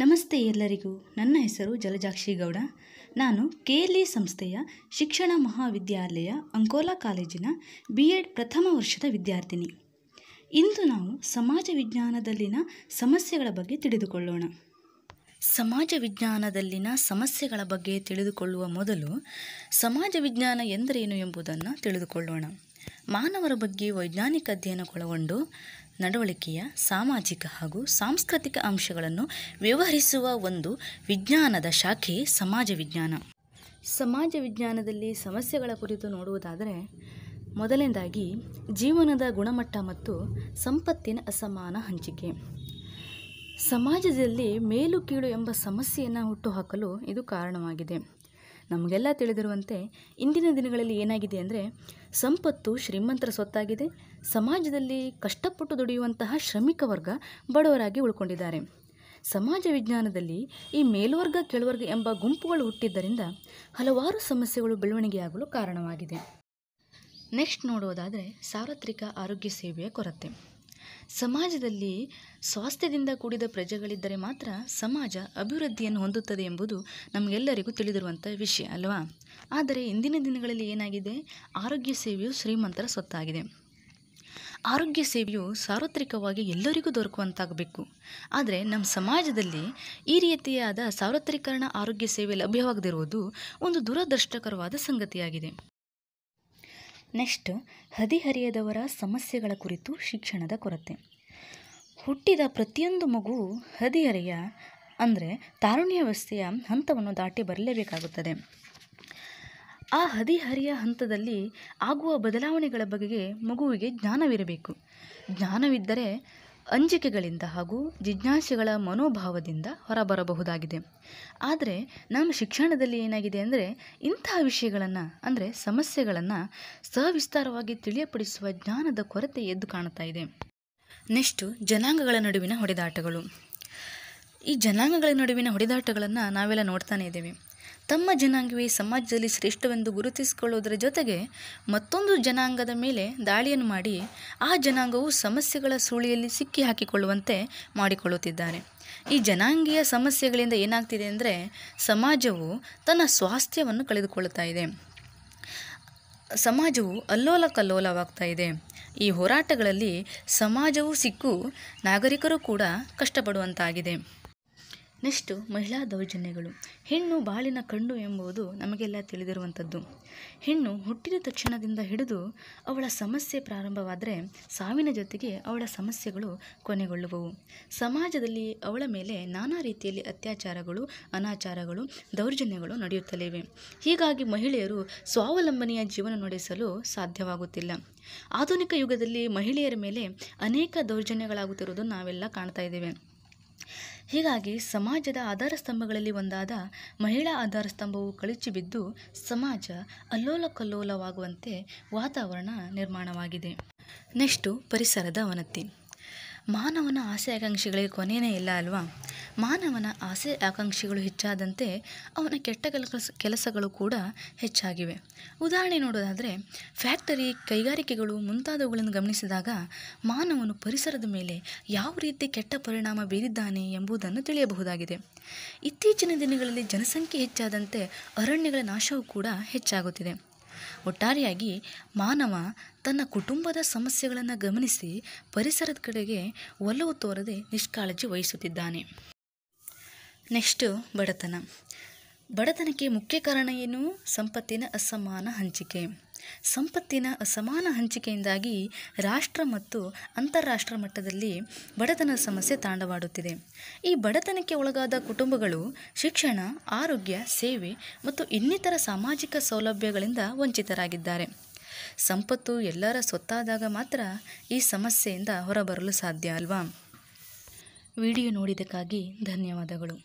ನಮಸ್ತೆ ಎಲ್ಲರಿಗೂ ನನ್ನ ಹೆಸರು ಜಲಜಾಕ್ಷಿ ಗೌಡ ನಾನು ಕೆ ಎಲ್ ಇ ಸಂಸ್ಥೆಯ ಶಿಕ್ಷಣ ಮಹಾವಿದ್ಯಾಲಯ ಅಂಕೋಲಾ ಕಾಲೇಜಿನ ಬಿ ಎಡ್ ಪ್ರಥಮ ವರ್ಷದ ವಿದ್ಯಾರ್ಥಿನಿ ಇಂದು ನಾವು ಸಮಾಜ ವಿಜ್ಞಾನದಲ್ಲಿನ ಸಮಸ್ಯೆಗಳ ಬಗ್ಗೆ ತಿಳಿದುಕೊಳ್ಳೋಣ ಸಮಾಜ ವಿಜ್ಞಾನದಲ್ಲಿನ ಸಮಸ್ಯೆಗಳ ಬಗ್ಗೆ ತಿಳಿದುಕೊಳ್ಳುವ ಮೊದಲು ಸಮಾಜ ವಿಜ್ಞಾನ ಎಂದರೇನು ಎಂಬುದನ್ನು ತಿಳಿದುಕೊಳ್ಳೋಣ ಮಾನವರ ಬಗ್ಗೆ ವೈಜ್ಞಾನಿಕ ಅಧ್ಯಯನಕ್ಕೊಳಗೊಂಡು ನಡವಳಿಕೆಯ ಸಾಮಾಜಿಕ ಹಾಗೂ ಸಾಂಸ್ಕೃತಿಕ ಅಂಶಗಳನ್ನು ವ್ಯವಹರಿಸುವ ಒಂದು ವಿಜ್ಞಾನದ ಶಾಖೆ ಸಮಾಜ ವಿಜ್ಞಾನ ಸಮಾಜ ವಿಜ್ಞಾನದಲ್ಲಿ ಸಮಸ್ಯೆಗಳ ಕುರಿತು ನೋಡುವುದಾದರೆ ಮೊದಲನೇದಾಗಿ ಜೀವನದ ಗುಣಮಟ್ಟ ಮತ್ತು ಸಂಪತ್ತಿನ ಅಸಮಾನ ಹಂಚಿಕೆ ಸಮಾಜದಲ್ಲಿ ಮೇಲು ಕೀಳು ಎಂಬ ಸಮಸ್ಯೆಯನ್ನು ಹುಟ್ಟುಹಾಕಲು ಇದು ಕಾರಣವಾಗಿದೆ ನಮಗೆಲ್ಲ ತಿಳಿದಿರುವಂತೆ ಇಂದಿನ ದಿನಗಳಲ್ಲಿ ಏನಾಗಿದೆ ಅಂದರೆ ಸಂಪತ್ತು ಶ್ರೀಮಂತರ ಸೊತ್ತಾಗಿದೆ ಸಮಾಜದಲ್ಲಿ ಕಷ್ಟಪಟ್ಟು ದುಡಿಯುವಂತಹ ಶ್ರಮಿಕ ವರ್ಗ ಬಡವರಾಗಿ ಉಳ್ಕೊಂಡಿದ್ದಾರೆ ಸಮಾಜ ವಿಜ್ಞಾನದಲ್ಲಿ ಈ ಮೇಲ್ವರ್ಗ ಕೆಳವರ್ಗ ಎಂಬ ಗುಂಪುಗಳು ಹುಟ್ಟಿದ್ದರಿಂದ ಹಲವಾರು ಸಮಸ್ಯೆಗಳು ಬೆಳವಣಿಗೆಯಾಗಲು ಕಾರಣವಾಗಿದೆ ನೆಕ್ಸ್ಟ್ ನೋಡುವುದಾದರೆ ಸಾರ್ವತ್ರಿಕ ಆರೋಗ್ಯ ಸೇವೆಯ ಕೊರತೆ ಸಮಾಜದಲ್ಲಿ ಸ್ವಾಸ್ಥ್ಯದಿಂದ ಕೂಡಿದ ಪ್ರಜೆಗಳಿದ್ದರೆ ಮಾತ್ರ ಸಮಾಜ ಅಭಿವೃದ್ಧಿಯನ್ನು ಹೊಂದುತ್ತದೆ ಎಂಬುದು ನಮಗೆಲ್ಲರಿಗೂ ತಿಳಿದಿರುವಂಥ ವಿಷಯ ಅಲ್ವಾ ಆದರೆ ಇಂದಿನ ದಿನಗಳಲ್ಲಿ ಏನಾಗಿದೆ ಆರೋಗ್ಯ ಸೇವೆಯು ಶ್ರೀಮಂತರ ಸ್ವತ್ತಾಗಿದೆ ಆರೋಗ್ಯ ಸೇವೆಯು ಸಾರ್ವತ್ರಿಕವಾಗಿ ಎಲ್ಲರಿಗೂ ದೊರಕುವಂತಾಗಬೇಕು ಆದರೆ ನಮ್ಮ ಸಮಾಜದಲ್ಲಿ ಈ ರೀತಿಯಾದ ಸಾರ್ವತ್ರಿಕರಣ ಆರೋಗ್ಯ ಸೇವೆ ಲಭ್ಯವಾಗದಿರುವುದು ಒಂದು ದುರದೃಷ್ಟಕರವಾದ ಸಂಗತಿಯಾಗಿದೆ ನೆಕ್ಸ್ಟ್ ಹದಿಹರಿಯದವರ ಸಮಸ್ಯೆಗಳ ಕುರಿತು ಶಿಕ್ಷಣದ ಕೊರತೆ ಹುಟ್ಟಿದ ಪ್ರತಿಯೊಂದು ಮಗು ಹದಿಹರೆಯ ಅಂದರೆ ವ್ಯವಸ್ಥೆಯ ಹಂತವನ್ನು ದಾಟಿ ಬರಲೇಬೇಕಾಗುತ್ತದೆ ಆ ಹದಿಹರಿಯ ಹಂತದಲ್ಲಿ ಆಗುವ ಬದಲಾವಣೆಗಳ ಬಗೆಗೆ ಮಗುವಿಗೆ ಜ್ಞಾನವಿರಬೇಕು ಜ್ಞಾನವಿದ್ದರೆ ಅಂಜಿಕೆಗಳಿಂದ ಹಾಗೂ ಜಿಜ್ಞಾಸೆಗಳ ಮನೋಭಾವದಿಂದ ಹೊರಬರಬಹುದಾಗಿದೆ ಆದರೆ ನಮ್ಮ ಶಿಕ್ಷಣದಲ್ಲಿ ಏನಾಗಿದೆ ಅಂದರೆ ಇಂತಹ ವಿಷಯಗಳನ್ನು ಅಂದರೆ ಸಮಸ್ಯೆಗಳನ್ನು ಸವಿಸ್ತಾರವಾಗಿ ತಿಳಿಯಪಡಿಸುವ ಜ್ಞಾನದ ಕೊರತೆ ಎದ್ದು ಕಾಣ್ತಾ ಇದೆ ನೆಕ್ಸ್ಟು ಜನಾಂಗಗಳ ನಡುವಿನ ಹೊಡೆದಾಟಗಳು ಈ ಜನಾಂಗಗಳ ನಡುವಿನ ಹೊಡೆದಾಟಗಳನ್ನು ನಾವೆಲ್ಲ ನೋಡ್ತಾನೆ ಇದ್ದೇವೆ ತಮ್ಮ ಜನಾಂಗವೇ ಸಮಾಜದಲ್ಲಿ ಶ್ರೇಷ್ಠವೆಂದು ಗುರುತಿಸಿಕೊಳ್ಳುವುದರ ಜೊತೆಗೆ ಮತ್ತೊಂದು ಜನಾಂಗದ ಮೇಲೆ ದಾಳಿಯನ್ನು ಮಾಡಿ ಆ ಜನಾಂಗವು ಸಮಸ್ಯೆಗಳ ಸುಳಿಯಲ್ಲಿ ಸಿಕ್ಕಿ ಹಾಕಿಕೊಳ್ಳುವಂತೆ ಮಾಡಿಕೊಳ್ಳುತ್ತಿದ್ದಾರೆ ಈ ಜನಾಂಗೀಯ ಸಮಸ್ಯೆಗಳಿಂದ ಏನಾಗ್ತಿದೆ ಅಂದರೆ ಸಮಾಜವು ತನ್ನ ಸ್ವಾಸ್ಥ್ಯವನ್ನು ಕಳೆದುಕೊಳ್ಳುತ್ತಾ ಇದೆ ಸಮಾಜವು ಅಲ್ಲೋಲ ಕಲ್ಲೋಲವಾಗ್ತಾ ಇದೆ ಈ ಹೋರಾಟಗಳಲ್ಲಿ ಸಮಾಜವು ಸಿಕ್ಕು ನಾಗರಿಕರು ಕೂಡ ಕಷ್ಟಪಡುವಂತಾಗಿದೆ ನೆಕ್ಸ್ಟು ಮಹಿಳಾ ದೌರ್ಜನ್ಯಗಳು ಹೆಣ್ಣು ಬಾಳಿನ ಕಣ್ಣು ಎಂಬುದು ನಮಗೆಲ್ಲ ತಿಳಿದಿರುವಂಥದ್ದು ಹೆಣ್ಣು ಹುಟ್ಟಿದ ತಕ್ಷಣದಿಂದ ಹಿಡಿದು ಅವಳ ಸಮಸ್ಯೆ ಪ್ರಾರಂಭವಾದರೆ ಸಾವಿನ ಜೊತೆಗೆ ಅವಳ ಸಮಸ್ಯೆಗಳು ಕೊನೆಗೊಳ್ಳುವವು ಸಮಾಜದಲ್ಲಿ ಅವಳ ಮೇಲೆ ನಾನಾ ರೀತಿಯಲ್ಲಿ ಅತ್ಯಾಚಾರಗಳು ಅನಾಚಾರಗಳು ದೌರ್ಜನ್ಯಗಳು ನಡೆಯುತ್ತಲಿವೆ ಹೀಗಾಗಿ ಮಹಿಳೆಯರು ಸ್ವಾವಲಂಬನೆಯ ಜೀವನ ನಡೆಸಲು ಸಾಧ್ಯವಾಗುತ್ತಿಲ್ಲ ಆಧುನಿಕ ಯುಗದಲ್ಲಿ ಮಹಿಳೆಯರ ಮೇಲೆ ಅನೇಕ ದೌರ್ಜನ್ಯಗಳಾಗುತ್ತಿರುವುದು ನಾವೆಲ್ಲ ಕಾಣ್ತಾ ಇದ್ದೇವೆ ಹೀಗಾಗಿ ಸಮಾಜದ ಆಧಾರ ಸ್ತಂಭಗಳಲ್ಲಿ ಒಂದಾದ ಮಹಿಳಾ ಆಧಾರ ಸ್ತಂಭವು ಕಳಚಿ ಬಿದ್ದು ಸಮಾಜ ಅಲ್ಲೋಲಕಲ್ಲೋಲವಾಗುವಂತೆ ವಾತಾವರಣ ನಿರ್ಮಾಣವಾಗಿದೆ ನೆಕ್ಸ್ಟು ಪರಿಸರದ ಅವನತಿ ಮಾನವನ ಆಸೆ ಆಕಾಂಕ್ಷೆಗಳಿಗೆ ಕೊನೆಯೇ ಇಲ್ಲ ಅಲ್ವಾ ಮಾನವನ ಆಸೆ ಆಕಾಂಕ್ಷೆಗಳು ಹೆಚ್ಚಾದಂತೆ ಅವನ ಕೆಟ್ಟ ಕೆಲಸ ಕೆಲಸಗಳು ಕೂಡ ಹೆಚ್ಚಾಗಿವೆ ಉದಾಹರಣೆ ನೋಡೋದಾದರೆ ಫ್ಯಾಕ್ಟರಿ ಕೈಗಾರಿಕೆಗಳು ಮುಂತಾದವುಗಳನ್ನು ಗಮನಿಸಿದಾಗ ಮಾನವನು ಪರಿಸರದ ಮೇಲೆ ಯಾವ ರೀತಿ ಕೆಟ್ಟ ಪರಿಣಾಮ ಬೀರಿದ್ದಾನೆ ಎಂಬುದನ್ನು ತಿಳಿಯಬಹುದಾಗಿದೆ ಇತ್ತೀಚಿನ ದಿನಗಳಲ್ಲಿ ಜನಸಂಖ್ಯೆ ಹೆಚ್ಚಾದಂತೆ ಅರಣ್ಯಗಳ ನಾಶವೂ ಕೂಡ ಹೆಚ್ಚಾಗುತ್ತಿದೆ ಒಟ್ಟಾರೆಯಾಗಿ ಮಾನವ ತನ್ನ ಕುಟುಂಬದ ಸಮಸ್ಯೆಗಳನ್ನು ಗಮನಿಸಿ ಪರಿಸರದ ಕಡೆಗೆ ಒಲವು ತೋರದೆ ನಿಷ್ಕಾಳಜಿ ವಹಿಸುತ್ತಿದ್ದಾನೆ ನೆಕ್ಸ್ಟು ಬಡತನ ಬಡತನಕ್ಕೆ ಮುಖ್ಯ ಕಾರಣ ಏನು ಸಂಪತ್ತಿನ ಅಸಮಾನ ಹಂಚಿಕೆ ಸಂಪತ್ತಿನ ಅಸಮಾನ ಹಂಚಿಕೆಯಿಂದಾಗಿ ರಾಷ್ಟ್ರ ಮತ್ತು ಅಂತಾರಾಷ್ಟ್ರ ಮಟ್ಟದಲ್ಲಿ ಬಡತನ ಸಮಸ್ಯೆ ತಾಂಡವಾಡುತ್ತಿದೆ ಈ ಬಡತನಕ್ಕೆ ಒಳಗಾದ ಕುಟುಂಬಗಳು ಶಿಕ್ಷಣ ಆರೋಗ್ಯ ಸೇವೆ ಮತ್ತು ಇನ್ನಿತರ ಸಾಮಾಜಿಕ ಸೌಲಭ್ಯಗಳಿಂದ ವಂಚಿತರಾಗಿದ್ದಾರೆ ಸಂಪತ್ತು ಎಲ್ಲರ ಸ್ವತ್ತಾದಾಗ ಮಾತ್ರ ಈ ಸಮಸ್ಯೆಯಿಂದ ಹೊರಬರಲು ಸಾಧ್ಯ ಅಲ್ವಾ ವಿಡಿಯೋ ನೋಡಿದ್ದಕ್ಕಾಗಿ ಧನ್ಯವಾದಗಳು